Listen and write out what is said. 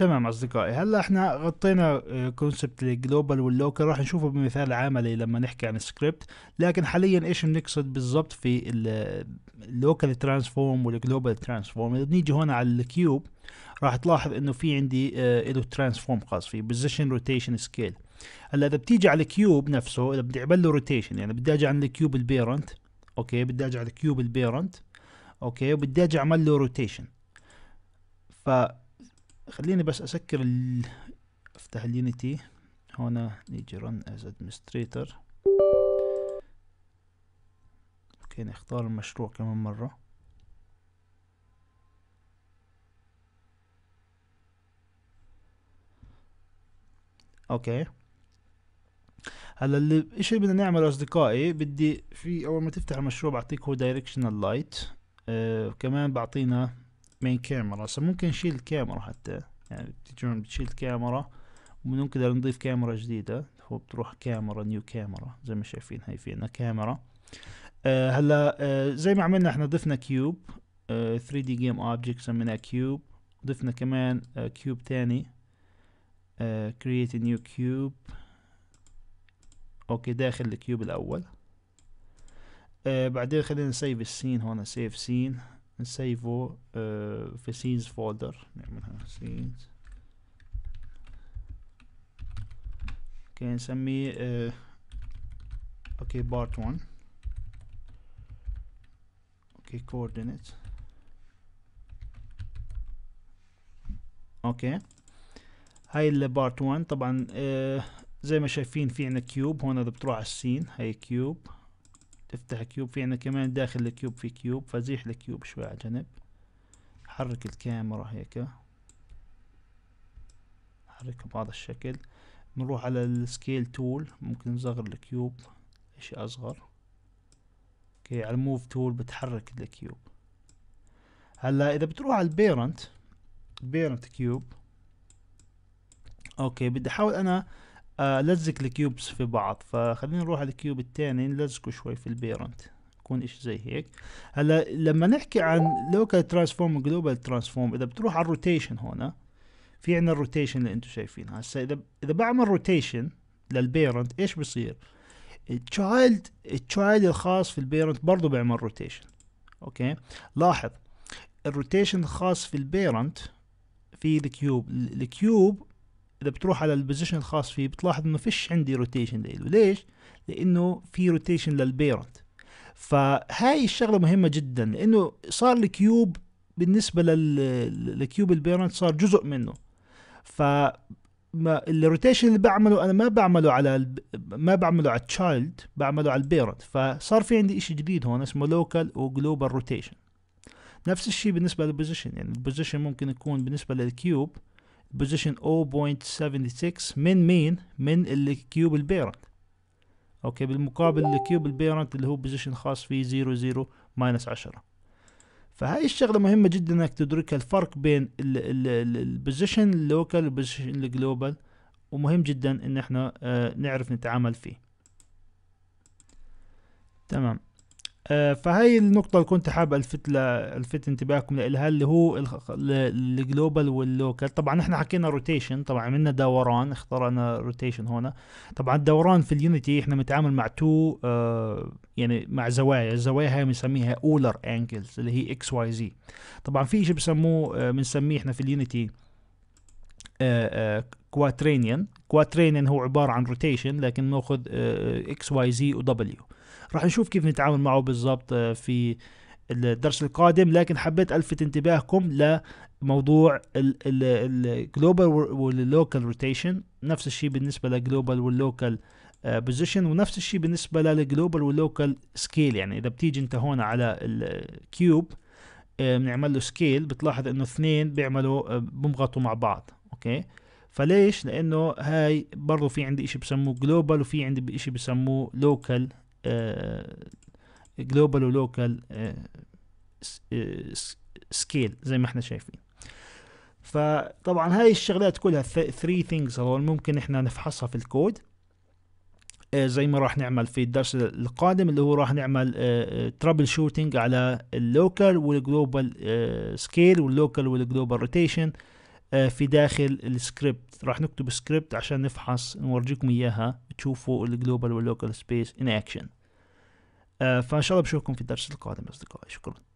تمام اصدقائي هلا احنا غطينا كونسبت آه، الجلوبال واللوكال راح نشوفه بمثال عملي لما نحكي عن سكريبت لكن حاليا ايش بنقصد بالضبط في اللوكال ترانسفورم والجلوبال ترانسفورم بنيجي هون على الكيوب راح تلاحظ انه في عندي آه، له ترانسفورم خاص فيه بوزيشن روتيشن سكيل هلا اذا بتيجي على الكيوب نفسه اذا بدي اعمل له روتيشن يعني بدي اجي عند الكيوب البيرنت اوكي بدي اجي على الكيوب البيرنت اوكي وبدي اجي اعمل له روتيشن ف خليني بس اسكر ال... افتح اليونيتي هنا نيجي رن از ادمنستريتور اوكي نختار المشروع كمان مرة اوكي هلا اللي الشيء بدنا نعمله اصدقائي بدي في اول ما تفتح المشروع بعطيك هو دايركشنال لايت آه كمان بعطينا مين كاميرا هسه ممكن نشيل الكاميرا حتى يعني تجون بتشيل الكاميرا وممكن نضيف كاميرا جديدة هو بتروح كاميرا نيو كاميرا زي ما شايفين هاي في عنا كاميرا آه هلا آه زي ما عملنا احنا ضفنا كيوب آه 3 دي جيم اوبجكت سميناه كيوب ضفنا كمان آه كيوب تاني آه create a new cube اوكي داخل الكيوب الاول آه بعدين خلينا نسيف السين هون سيف سين نسيفو آه، في سينز فولدر نعملها سينز اوكي نسميه آه، اوكي بارت 1 اوكي كوردينيت اوكي هاي البارت 1 طبعا آه، زي ما شايفين في عنا كيوب هون اذا بتروح على السين هاي كيوب تفتح كيوب في عندنا كمان داخل الكيوب في كيوب فزيح الكيوب شوي على جنب حرك الكاميرا هيك حركها بهذا الشكل نروح على السكيل تول ممكن نصغر الكيوب اشي اصغر اوكي على الموف تول بتحرك الكيوب هلا اذا بتروح على البيرنت بيرنت كيوب اوكي بدي احاول انا آه، لزق الكيوبس في بعض فخلينا نروح على الكيوب الثاني نلزقه شوي في البيرنت يكون إشي زي هيك هلا لما نحكي عن لوكال ترانسفورم وجلوبال ترانسفورم اذا بتروح على الروتيشن هنا في عندنا الروتيشن اللي انتم شايفينها هسا اذا اذا بعمل روتيشن للبيرنت ايش بصير التشايلد التشايلد الخاص في البيرنت برضه بيعمل روتيشن اوكي لاحظ الروتيشن الخاص في البيرنت في الكيوب الكيوب اذا بتروح على البوزيشن الخاص فيه بتلاحظ انه فيش عندي روتيشن له ليش لانه في روتيشن للبيرنت فهاي الشغله مهمه جدا لانه صار الكيوب بالنسبه للكيوب البيرنت صار جزء منه ف ما الروتيشن اللي بعمله انا ما بعمله على ما بعمله على التشايلد بعمله على البيرنت فصار في عندي شيء جديد هون اسمه لوكال وجلوبال روتيشن نفس الشيء بالنسبه للبوزيشن يعني البوزيشن ممكن يكون بالنسبه للكيوب بوزيشن 0.76 من مين من الكيوب البيرنت اوكي بالمقابل الكيوب البيرنت اللي هو بوزيشن خاص فيه 0 0 ماينس 10 فهاي الشغلة مهمة جدا انك تدركها الفرق بين البوزيشن اللوكال والبوزيشن الجلوبال ومهم جدا ان احنا آه، نعرف نتعامل فيه تمام آه، فهي النقطة اللي كنت حابب الفت ل... الفت انتباهكم لها اللي هو الجلوبال واللوكال طبعا احنا حكينا روتيشن طبعا عملنا دوران اخترنا روتيشن هنا طبعا الدوران في اليونيتي احنا بنتعامل مع تو اه يعني مع زوايا الزوايا هاي بنسميها اولر انجلز اللي هي اكس واي زي طبعا في شيء بسموه آه، بنسميه احنا في اليونيتي كواترينيان آه، آه، كواترينيان هو عباره عن روتيشن لكن ناخذ آه، اكس واي زي ودبليو راح نشوف كيف نتعامل معه بالضبط في الدرس القادم لكن حبيت الفت انتباهكم لموضوع الجلوبال واللوكال روتيشن نفس الشيء بالنسبه للجلوبال واللوكال بوزيشن ونفس الشيء بالنسبه للجلوبال واللوكال سكيل يعني اذا بتيجي انت هون على الكيوب بنعمل له سكيل بتلاحظ انه اثنين بيعملوا بمغطوا مع بعض اوكي فليش لانه هاي برضه في عندي اشي بسموه جلوبال وفي عندي اشي بسموه لوكال آه، جلوبال ولوكال آه، سكيل آه، زي ما احنا شايفين فطبعا هاي الشغلات كلها 3 ثينجز هذول ممكن احنا نفحصها في الكود زي ما راح نعمل في الدرس القادم اللي هو راح نعمل ترابل شوتنج على اللوكال والجلوبال سكيل واللوكال والجلوبال روتيشن آه، في داخل السكريبت راح نكتب سكريبت عشان نفحص نورجيكم اياها تشوفوا الجلوبال واللوكال سبيس ان اكشن فان شاء الله بشوفكم في الدرس القادم اصدقائي شكرا